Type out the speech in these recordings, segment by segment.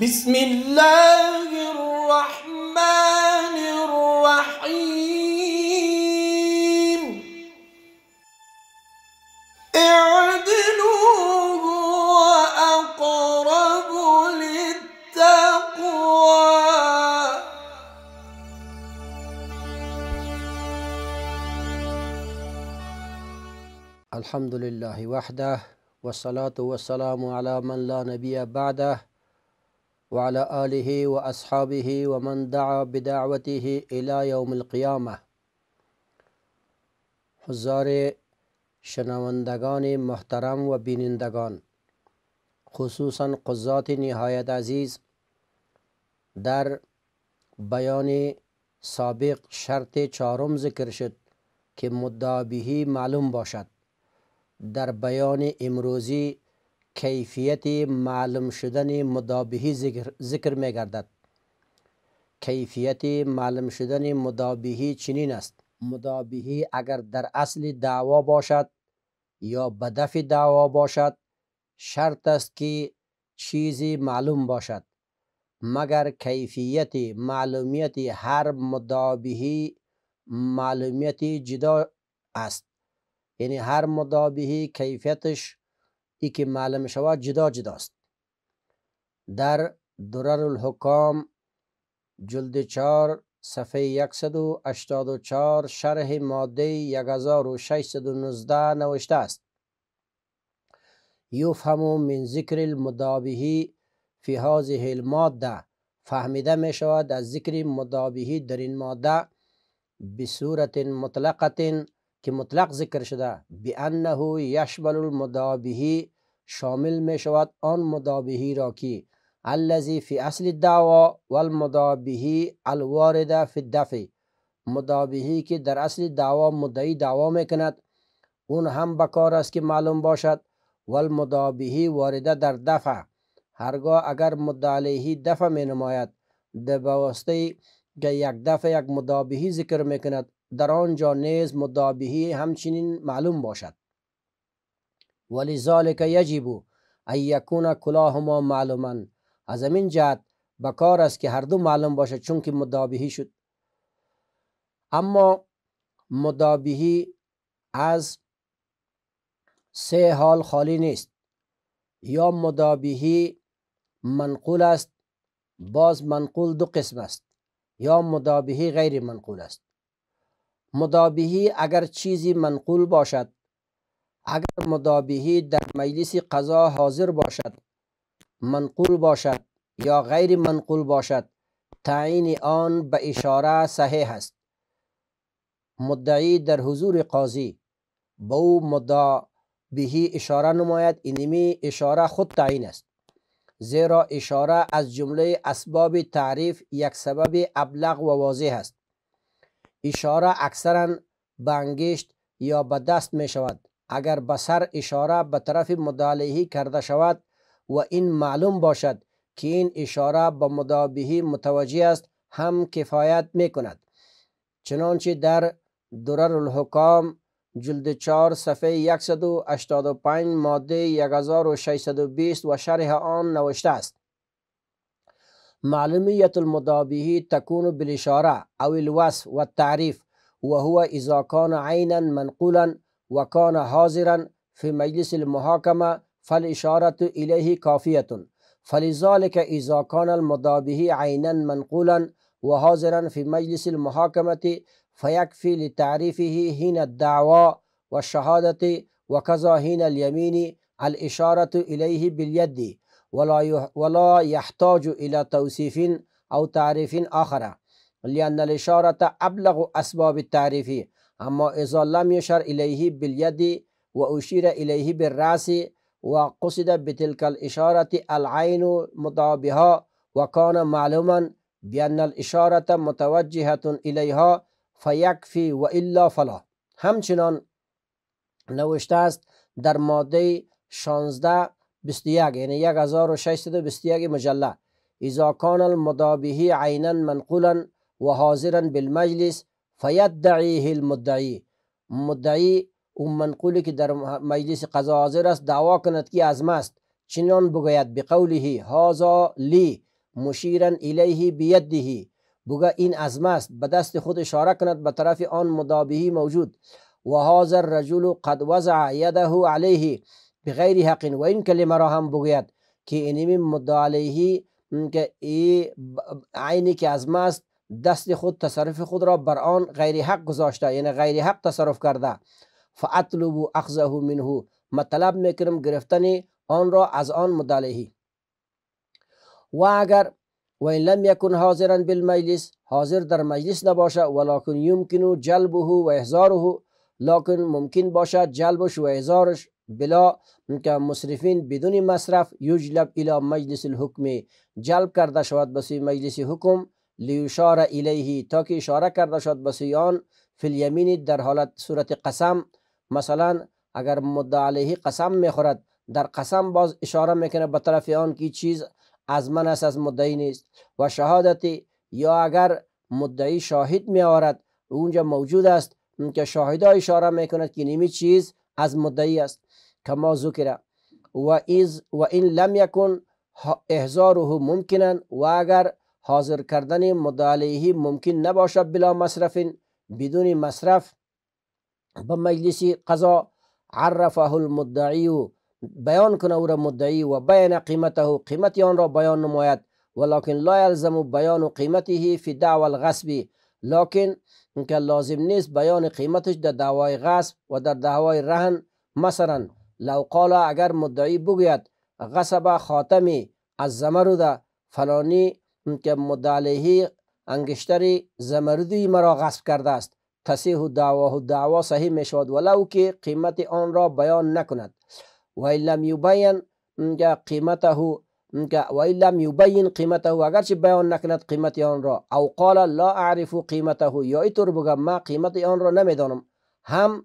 بسم الله الرحمن الرحيم اعدلوا وأقرب للتقوى الحمد لله وحده والصلاة والسلام على من لا نبي بعده وعلى آله وأصحابه ومن دعا بدعوته إلى یوم القیامه حضار شنواندگان محترم و بینندگان خصوصا قضات نهایت عزیز در بیان سابق شرط چارم ذکر شد که مدابهی معلوم باشد در بیان امروزی کیفیت معلوم شدن مدابهی ذکر, ذکر می گردد کیفیت معلوم شدن مدابهی چنین است مدابهی اگر در اصل دعوا باشد یا بدف دعوا باشد شرط است که چیزی معلوم باشد مگر کیفیت معلومیتی هر مدابهی معلومیتی جدا است یعنی هر مدابهی کیفیتش ای که معلم شود جدا جداست در درر الحکام جلد چار صفحه 184 شرح ماده 1619 نوشته است یفهم من ذکر المدابهی فی هذه الماده فهمیده می شود از ذکر مدابهی در این ماده به صورت مطلقه که مطلق ذکر شده بانه یشبل المدابهی شامل می شود آن مدابهی را که الذی فی اصل دعوا والمدابهی الوارده فی الدفع مدابهی که در اصل دعوا مدعی دعوا می کند اون هم بکار است که معلوم باشد والمدابهی وارده در دفع هرگاه اگر مدعی دفع می نماید به بواسطه که یک دفع یک مدابهی ذکر می کند در آنجا نیز مدابهی همچنین معلوم باشد ولی ذالک یجب ان یکون کلاهما معلوما از همین جهت به کار است که هر دو معلوم باشه چون که مدابهی شد اما مدابهی از سه حال خالی نیست یا مدابهی منقول است باز منقول دو قسم است یا مدابهی غیر منقول است مدابهی اگر چیزی منقول باشد اگر مدابهی در مجلس قضا حاضر باشد منقول باشد یا غیر منقول باشد تعیین آن به اشاره صحیح است مدعی در حضور قاضی به او مدا بهی اشاره نماید اینمی اشاره خود تعیین است زیرا اشاره از جمله اسباب تعریف یک سبب ابلغ و واضح است اشاره اکثرا به انگشت یا به دست می شود اگر به اشاره به طرف مدالهی کرده شود و این معلوم باشد که این اشاره به مدابهی متوجه است هم کفایت می کند چنانچه در درر الحکام جلد 4 صفحه 185 ماده 1620 و شرح آن نوشته است معلومیت المدابهی تکون بالاشاره او الوصف و تعریف و هو اذا کان عینا منقولا وكان حاضرا في مجلس المحاكمة فالإشارة إليه كافية فلذلك إذا كان المضى عينا منقولا وحاضرا في مجلس المحاكمة فيكفي لتعريفه حين الدعوى والشهادة وكذا حين اليمين الإشارة إليه باليد ولا ولا يحتاج إلى توصيف أو تعريف آخر لأن الإشارة أبلغ أسباب التعريف أما إذا لم يشر إليه باليد وأشير إليه بالرأس وقصد بتلك الإشارة العين مضابها وكان معلوما بأن الإشارة متوجهة إليها فيكفي والا فلا همچنان نوشته است در ماده 16 21 یعنی 1621 مجله اذا كان المضابه عینا منقولا وحاضرا بالمجلس فيدعيه المدعي مدعي اون منقولی که در مجلس قضاء حاضر است دعوا کند كي از ماست چنان بگوید بقوله هازا لي مشيرا اليه بيده بغا این از ماست به دست خود اشاره کند به طرف آن مدابهی موجود و هذا الرجل قد وضع يده عليه بغير حق و این کلمه را هم بگوید که اینمی مدعا علیه که ای عینی که از ماست دست خود تصرف خود را بر آن غیر حق گذاشته یعنی غیر حق تصرف کرده فاطلب اخذه منه مطلب میکنم گرفتن آن را از آن مدالهی و اگر و این لم یکن حاضرا بالمجلس حاضر در مجلس نباشه ولکن یمکن جلبه و احضاره لکن ممکن باشد جلبش و احضارش بلا که مصرفین بدون مصرف یجلب الی مجلس الحکم جلب کرده شود بسی مجلس حکم لیوشار الیهی تا که اشاره کرده شد به سویان فی الیمین در حالت صورت قسم مثلا اگر مدعا علیه قسم میخورد در قسم باز اشاره میکنه به طرف آن که چیز از من است از مدعی نیست و شهادتی یا اگر مدعی شاهد می اونجا موجود است که شاهدا اشاره میکند که نیمی چیز از مدعی است کما ذکره و, از و این لم یکن احزاره ممکنن و اگر حاضر کردن مدالهی ممکن نباشد بلا مصرف بدون مصرف به مجلس قضا عرفه المدعی و بیان کنه او را مدعی و بیان قیمته و قیمتی آن را بیان نماید ولكن لا يلزم بیان قیمته فی دعوى الغصب لكن که لازم نیست بیان قیمتش در دعوای غصب و در دعوای رهن مثلا لو قال اگر مدعی بگوید غصب خاتمی از زمرده فلانی که مدعلیه انگشتری زمردی مرا غصب کرده است تصیح و دعوا صحیح می شود ولو که قیمت آن را بیان نکند و لم یبین که قیمته و لم یبین قیمته اگرچه بیان نکند قیمت آن را او قال لا اعرف قیمته یا ایطور بگم ما قیمت آن را نمیدانم هم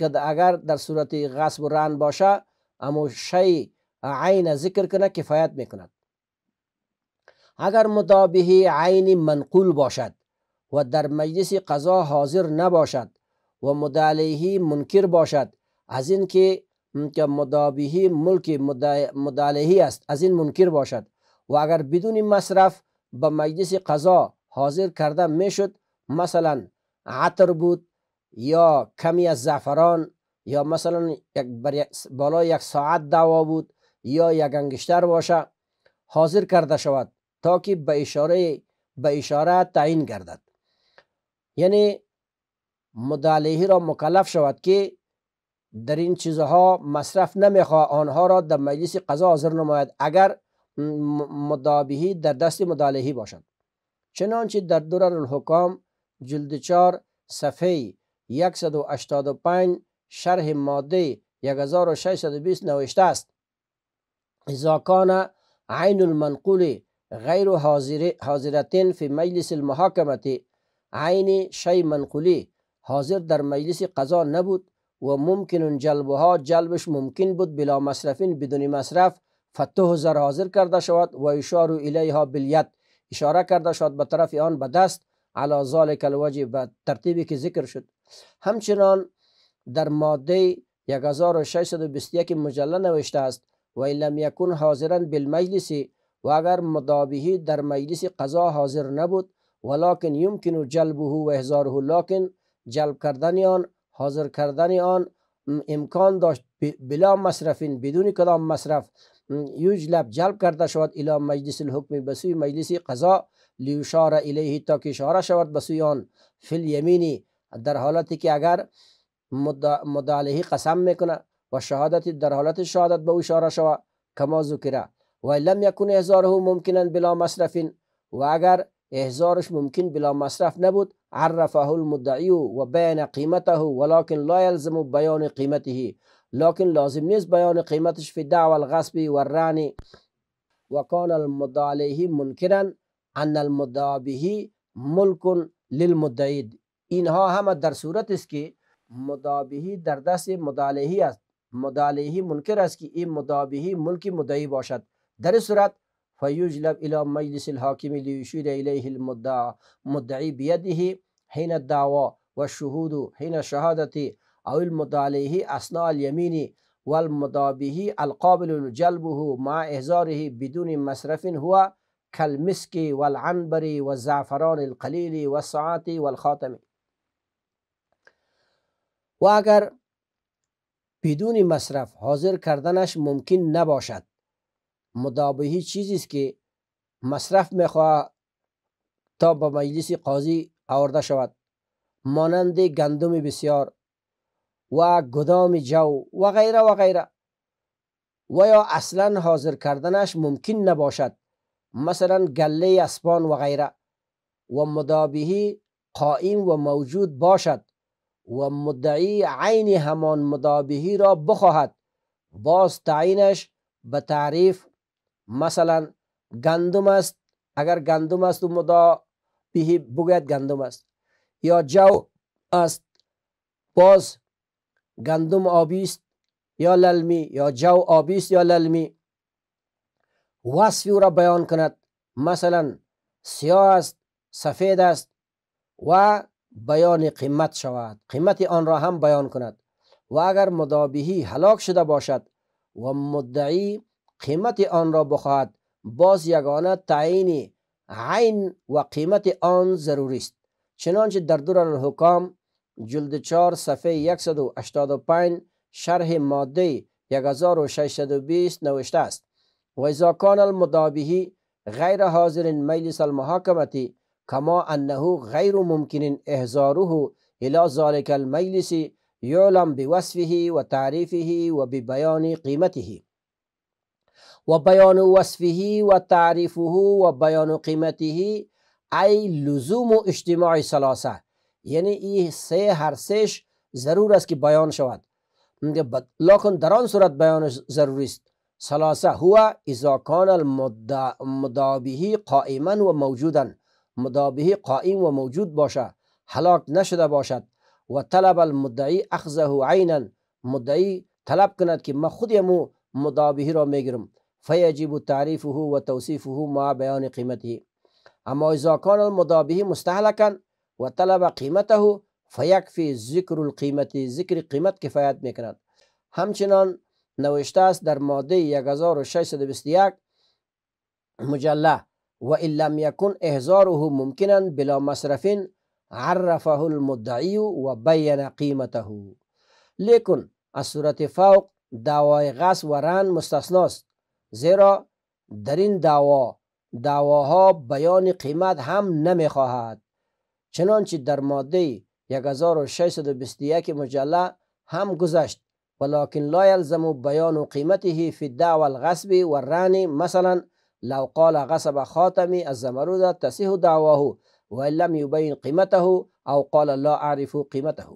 که اگر در صورت غصب و رن باشه اما شی عین ذکر کنه کفایت میکند اگر مدابهی عین منقول باشد و در مجلس قضا حاضر نباشد و مدعلیه منکر باشد از این که مدابهی ملک مدعلیه است از این منکر باشد و اگر بدون مصرف به مجلس قضا حاضر کرده میشد مثلا عطر بود یا کمی از زعفران یا مثلا بالا یک ساعت دوا بود یا یک انگشتر باشه حاضر کرده شود تا که به اشاره به تعیین گردد یعنی مدالهی را مکلف شود که در این چیزها مصرف نمیخواه آنها را در مجلس قضا حاضر نماید اگر مدابهی در دست مدالهی باشد چنانچه در درر الحکام جلد 4 صفحه 185 شرح ماده 1620 نوشته است اذا کان عین المنقول غیر حاضر حاضرتین فی مجلس المحاکمت عین شی منقولی حاضر در مجلس قضا نبود و ممکن جلبها جلبش ممکن بود بلا مصرفین بدون مصرف فتوه زر حاضر کرده شود و اشارو الیها بلیت اشاره کرده شود به طرف آن به دست علا ذالک الوجه به ترتیبی که ذکر شد همچنان در ماده 1621 مجله نوشته است و لم یکون حاضرا بالمجلسی و اگر مدابهی در مجلس قضا حاضر نبود ولكن یمکن جلبه و احزاره ولکن جلب کردن آن حاضر کردن آن امکان داشت بلا مصرفین بدون کدام مصرف یجلب جلب کرده شود الی مجلس الحکم بسوی مجلس قضا لیشار الیه تا که اشاره شود بسوی آن فی الیمینی در حالتی که اگر مدالهی قسم میکنه و شهادت در حالت شهادت به او اشاره شود کما ذکره ولم يكن إحضاره ممكنا بلا مصرف وأجر إحضارش ممكن بلا مصرف نبود عرفه المدعي وبين قيمته ولكن لا يلزم بيان قيمته لكن لازم نيست بيان قيمتش في الدعوى الغصب و وكان المدعى عليه منكرا أن المدعى به ملك للمدعي اینها هم در صورت است که به در دست مدالهی است مدالهی منکر است که این به ملک مدعی باشد در این صورت فيجلب إلى مجلس الحاكم ليشير إليه المدعى مدعي بيده حين الدعوة والشهود حين الشهادة أو المدعى عليه أثناء اليمين والمدعى القابل جلبه مع إحزاره بدون مصرف هو كالمسك والعنبر والزعفران القليل والصعات والخاتم واگر بدون مصرف حاضر کردنش ممکن نباشد مدابهی چیزی است که مصرف میخواه تا به مجلس قاضی آورده شود مانند گندم بسیار و گدام جو و غیره و غیره و یا اصلا حاضر کردنش ممکن نباشد مثلا گله اسبان و غیره و مدابهی قائم و موجود باشد و مدعی عین همان مدابهی را بخواهد باز تعینش به تعریف مثلا گندم است اگر گندم است و مدا بهی بگوید گندم است یا جو است باز گندم آبی است یا للمی یا جو آبی است یا للمی وصفی او را بیان کند مثلا سیاه است سفید است و بیان قیمت شود قیمت آن را هم بیان کند و اگر مدابهی هلاک شده باشد و مدعی قیمت آن را بخواهد باز یگانه تعیین عین و قیمت آن ضروری است چنانچه در دور حکام جلد 4 صفحه 185 شرح ماده 1620 نوشته است و اذا کان المدابهی غیر حاضر مجلس المحاکمتی کما انه غیر ممکن احضاره الی ذلک المجلس یعلم بوصفه و تعریفه و ببیان قیمته وبيان وصفه وتعريفه وبيان قيمته أي لزوم اجتماع سلاسة يعني اي سي هر سيش ضرور است كي بيان شود لكن دران صورت بيان ضرور است سلاسه هو اذا كان المدابه قائما و موجودا مدابهی قائم و موجود باشد هلاک نشده باشد و طلب المدعی اخذه عینا مدعی طلب کند که من خودمو مدابهی را میگیرم فيجب تعريفه وتوصيفه مع بيان قيمته أما إذا كان المضابه مستهلكا وطلب قيمته فيكفي ذكر القيمة ذكر قيمة كفاية میکند همچنان نوشتاس در ماده 1621 مجله وإن لم يكن إهزاره ممكنا بلا مصرف عرفه المدعي وبين قيمته لكن الصورة فوق دعوای غصب وران مستثناست زیرا در این دعوا دعواها بیان قیمت هم نمیخواهد چنانچه در ماده 1621 مجله هم گذشت ولیکن لا بیان بيان قيمته في الدعوى الغصب والران مثلا لو قال غصب خاتم الزمرد تصح دعواه و لم یبین قیمته او قال لا اعرف قیمته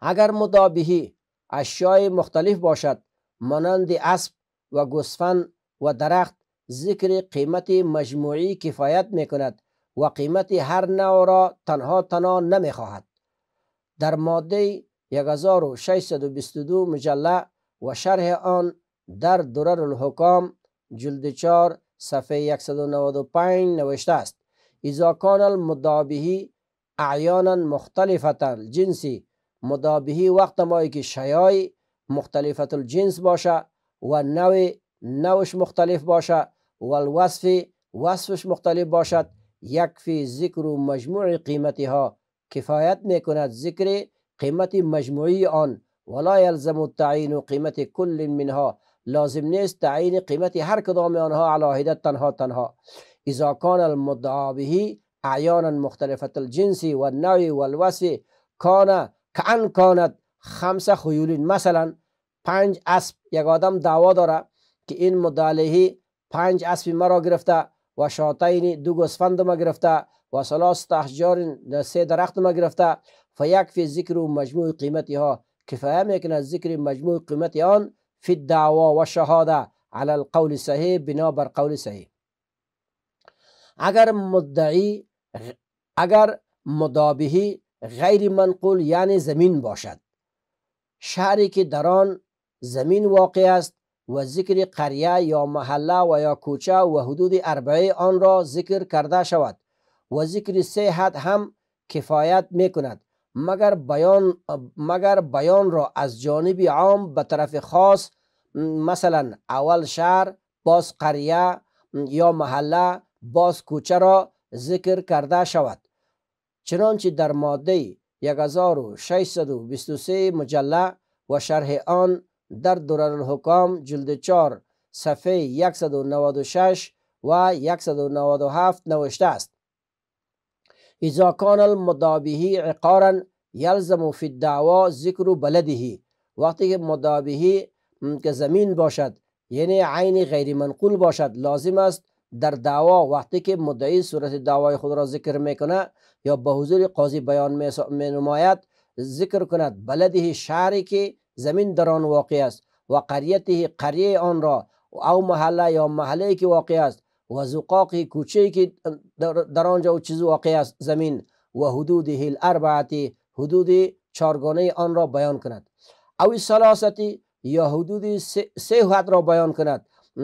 اگر مدابهی اشیای مختلف باشد مانند اسب و گوسفند و درخت ذکر قیمت مجموعی کفایت می کند و قیمت هر نوع را تنها تنها نمی خواهد. در ماده 1622 مجله و شرح آن در درر الحکام جلد 4 صفحه 195 نوشته است اذا کان المدابهی اعیانا مختلفتا جنسی مدابهی وقت مایی که شیای مختلفة الجنس باشا و نوع نوش مختلف باشا و الوصف وصفش مختلف باشد يكفي ذكر و مجموع قيمتها ها کفایت ذكر کند مجموعي آن ولا يلزم التعين قیمت كل منها لازم نیست تعين قیمت هر كدام آنها علاهده تنها تنها اذا كان المدعا به أعيانا مختلفة الجنس والنوع والوصف كان كأن كانت خمس خیولین مثلا پنج اسب یک آدم دعوا داره که این مدالهی پنج اسب مرا گرفته و شاتین دو گوسفند ما گرفته و سلاس تحجار سه درخت ما گرفته فیک فی ذکر و مجموع قیمتی ها کفایه میکنه ذکر مجموع قیمتی آن فی دعوا و شهاده علی القول صحیح بنابر قول صحیح اگر مدعی اگر مدابهی غیر منقول یعنی زمین باشد شاری که در آن زمین واقع است و ذکر قریه یا محله و یا کوچه و حدود اربعه آن را ذکر کرده شود و ذکر سه حد هم کفایت میکند مگر بیان, مگر بیان را از جانب عام به طرف خاص مثلا اول شهر باز قریه یا محله باز کوچه را ذکر کرده شود چنانچه در ماده 1623 مجله و شرح آن در الحکام جلد 4 صفحه 196 و 197 نوشته است اذا کان المدابهی عقارا یلزم فی الدعوا ذکر بلده وقتی که مدابهی زمین باشد یعنی عین غیر منقول باشد لازم است در دعوا وقتی که مدعی صورت دعوای خود را ذکر میکنه یا به حضور قاضی بیان می ذکر کند بلده شهری که زمین در آن واقع است و قریته قریه آن را او محله یا محله که واقع است و زقاق کوچه که در آنجا چیز واقع است زمین و حدود هیل اربعتی حدود چارگانه آن را بیان کند او سلاستی یا حدود سه حد را بیان کند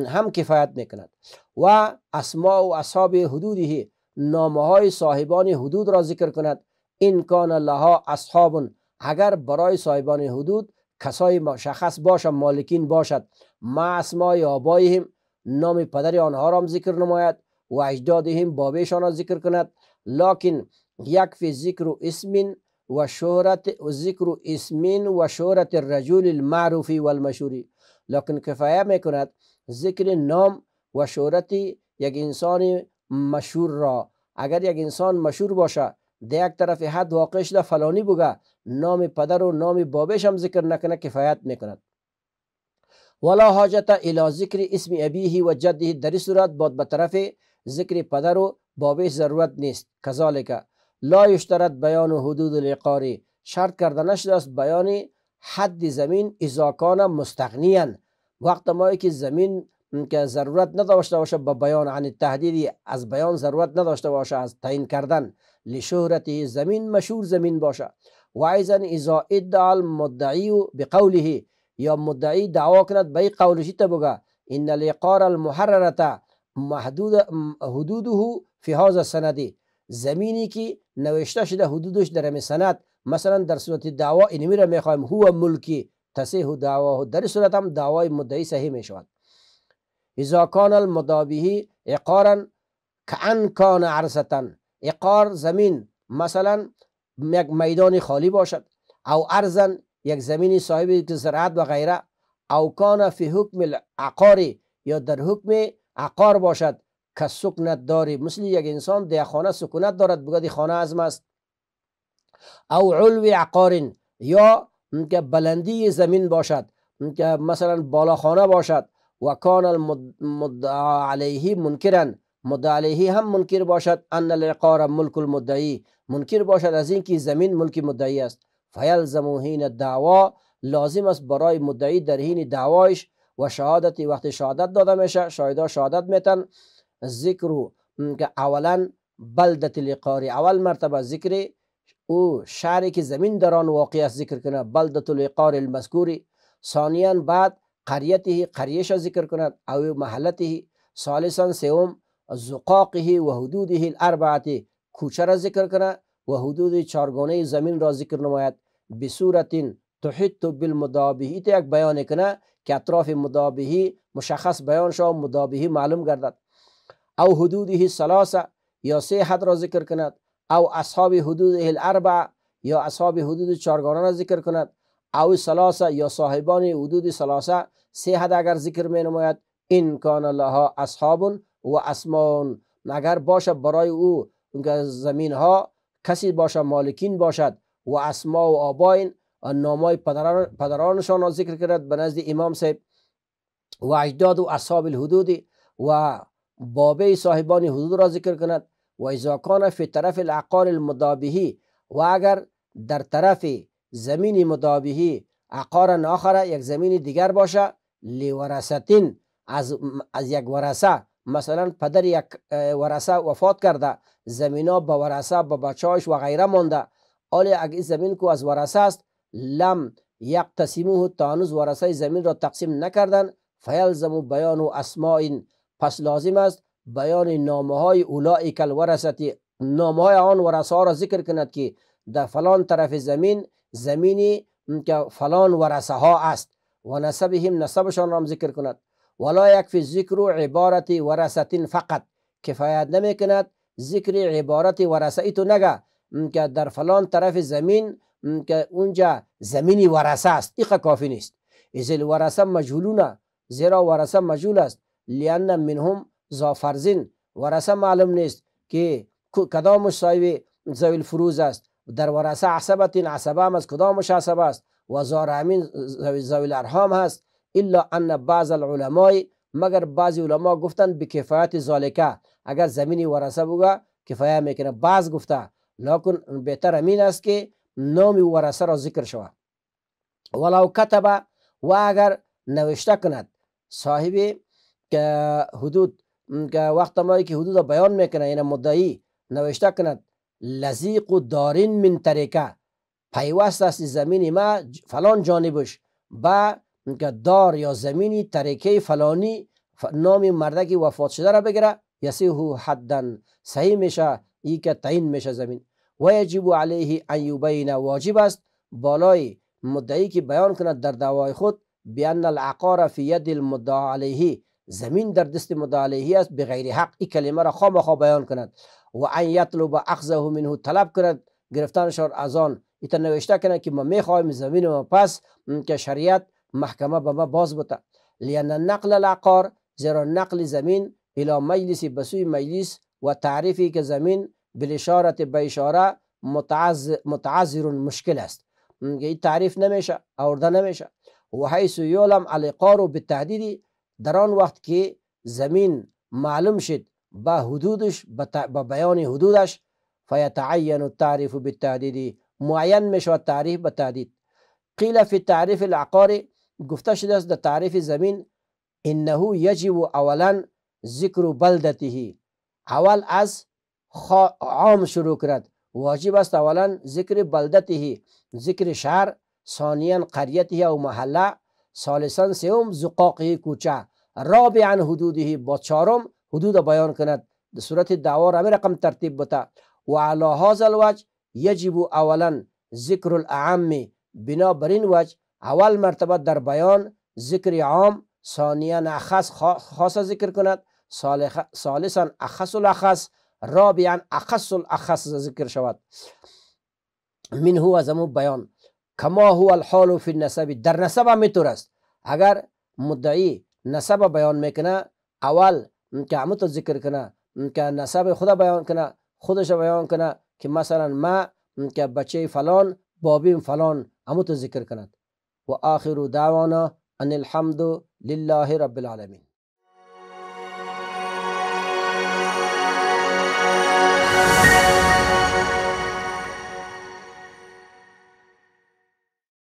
هم کفایت میکند و اسما و اصحاب هی نامه های صاحبان حدود را ذکر کند این کان لها اصحاب اگر برای صاحبان حدود کسای مشخص باشم مالکین باشد ما اسمای آبایهم نام پدر آنها را ذکر نماید و اجدادهم بابشان را ذکر کند لکن یک فی ذکر اسمین و شهرت و ذکر اسمین و شهرت الرجل المعروفی والمشهوری لکن کفایه میکند ذکر نام و شهرت یک انسانی مشهور را اگر یک انسان مشهور باشه در یک طرف حد واقع شده فلانی بگه نام پدر و نام بابش هم ذکر نکنه کفایت میکند ولا حاجت الی ذکر اسم ابیه و جده در صورت باد به طرف ذکر پدر و بابش ضرورت نیست کذالکه لا یشترط بیان و حدود العقاری شرط کرده نشده است بیان حد زمین ازاکان مستغنیان وقت ما که زمین که ضرورت نداشته باشه با بیان عن تهدیدی از بیان ضرورت نداشته باشه از تعیین کردن لشهرت زمین مشهور زمین باشه و ایضا اذا ادعى المدعی بقوله یا مدعی دعوا کند به قولش تا بگه ان الاقار المحرره محدود حدوده فی هذا سندی زمینی که نوشته شده حدودش در می سند مثلا در صورت دعوا اینمی را میخوایم هو ملکی تصیح دعواه در صورت هم دعوای مدعی صحیح می شود اذا کان المدابهی که کان کان عرصتن اقار زمین مثلا یک میدان خالی باشد او ارزن یک زمینی صاحب زراعت و غیره او کان فی حکم العقاری یا در حکم عقار باشد که سکنت داری مثل یک انسان در خانه سکونت دارد بگه خانه ازم است او علو عقارین یا که بلندی زمین باشد مثلا بالا خانه باشد وكان المدعى عليه منكرا مدعى عليه هم منكر باشد ان العقار ملك المدعي منكر باشد از اینکه زمین ملک مدعی است فیلزم حين الدعوى لازم است برای مدعی در حین دعوایش و شهادت وقت شهادت داده میشه شاهدا شهادت میتن ذکر که اولا بلدت العقار اول مرتبه ذکر او شهری که زمین در آن واقع است ذکر کنه بلدت العقار المذکوری ثانیا بعد قریته قریش ذکر کند او محلته ثالثا سوم زقاقه و حدوده الاربعه کوچه را ذکر کند و حدود چارگانه زمین را ذکر نماید به صورت تحیط بالمدابهی تا یک بیان کنه که اطراف مدابهی مشخص بیان شو مدابهی معلوم گردد او حدوده سلاسه یا سه حد را ذکر کند او اصحاب حدود الاربع یا اصحاب حدود چارگانه را ذکر کند او سلاسه یا صاحبان حدود سلاسه سه حد اگر ذکر می نماید این کان لها اصحاب و اسمان اگر باشد برای او زمین ها کسی باشد مالکین باشد و اسما و آباین نامای پدرانشان را ذکر کرد به نزد امام صاحب و اجداد و اصحاب الحدودی و بابه صاحبان حدود را ذکر کند و اذا کان فی طرف العقار المدابهی و اگر در طرف زمین مدابهی عقار ناخره یک زمین دیگر باشه لی از, از یک ورسه مثلا پدر یک ورسه وفات کرده زمینا به ورسه به بچه و غیره مانده آلی اگه زمین کو از ورسه است لم یک تسیموه تا هنوز ورسه زمین را تقسیم نکردن فیلزم بیان و اسماء پس لازم است بیان نامه های اولای کل ورستی نامه های آن ورسه ها را ذکر کند که در فلان طرف زمین زمینی که فلان ورسه ها است و نسبهم نسبشان را هم ذکر کند ولا یکفی ذکر و عبارت فقط کفایت نمی کند ذکر عبارت ورسه ای تو نگه که در فلان طرف زمین که اونجا زمینی ورسه است ایقا کافی نیست از الورثه مجهولون زیرا ورسه مجهول است لان منهم زافرزین ورسه معلوم نیست که کدام صاحب زوی الفروز است در ورسه عصبه این عصبه هم از کدامش عصبه است و زارعمین زویل ارحام هست الا ان بعض العلمای مگر بعضی علما گفتن به کفایت ذالکه اگر زمینی ورسه بوده کفایه میکنه بعض گفته لکن بهتر امین است که نام ورسه را ذکر شوه ولو کتبه و اگر نوشته کند صاحب اه، که حدود که وقت مایی که حدود بیان میکنه یعنی مدعی نوشته کند لزیق و دارین من طرکه پیوست است زمین ما فلان جانبش با دار یا زمینی تریکه فلانی نام مردگی وفات شده را بگیره یسیه حدن صحیح میشه ای که تعین میشه زمین و یجب علیه ان یبین واجب است بالای مدعی که بیان کند در دعوای خود بیان العقار فی ید المدعا علیه زمین در دست مدعا علیه است به حق کلمه را بیان کند و ان یطلب اخذه منه طلب کرد گرفتن از آن ایتا نوشته کنه که ما میخوایم زمین ما پس که شریعت محکمه به ما باز بوده لان نقل العقار زیرا نقل زمین الی مجلس بسوی مجلس و تعریفی که زمین بالاشارت به اشاره متعذر مشکل است این تعریف نمیشه آورده نمیشه و حیث یولم و به دران در وقت که زمین معلوم شد با با بیان حدودش فيتعين التعريف بالتهديد معين میشود تعریف به تعدید قیل فی تعریف العقار گفته شده است در تعریف زمین انه یجب اولا ذکر بلدته اول از عام شروع کرد واجب است اولا ذکر بلدته ذکر شهر ثانیا قریته او محله ثالثا سوم زقاقه کوچه رابعا حدوده با چهارم حدود بیان کند در صورت دعوا را رقم ترتیب بتا و علی هذا الوجه یجب اولا ذکر العام بنا وجه اول مرتبه در بیان ذکر عام ثانیا اخص خاص ذکر کند ثالثا اخص الاخص رابعا اخص الاخص ذکر شود من هو زمو بیان کما هو الحال فی النسب در نسب هم است اگر مدعی نسب بیان میکنه اول قیامت رو ذکر کنه که نسب خدا بیان کنه خودش بیان کنه که مثلا ما که بچه فلان بابیم فلان عموت ذکر کند و آخر دعوانا ان الحمد لله رب العالمین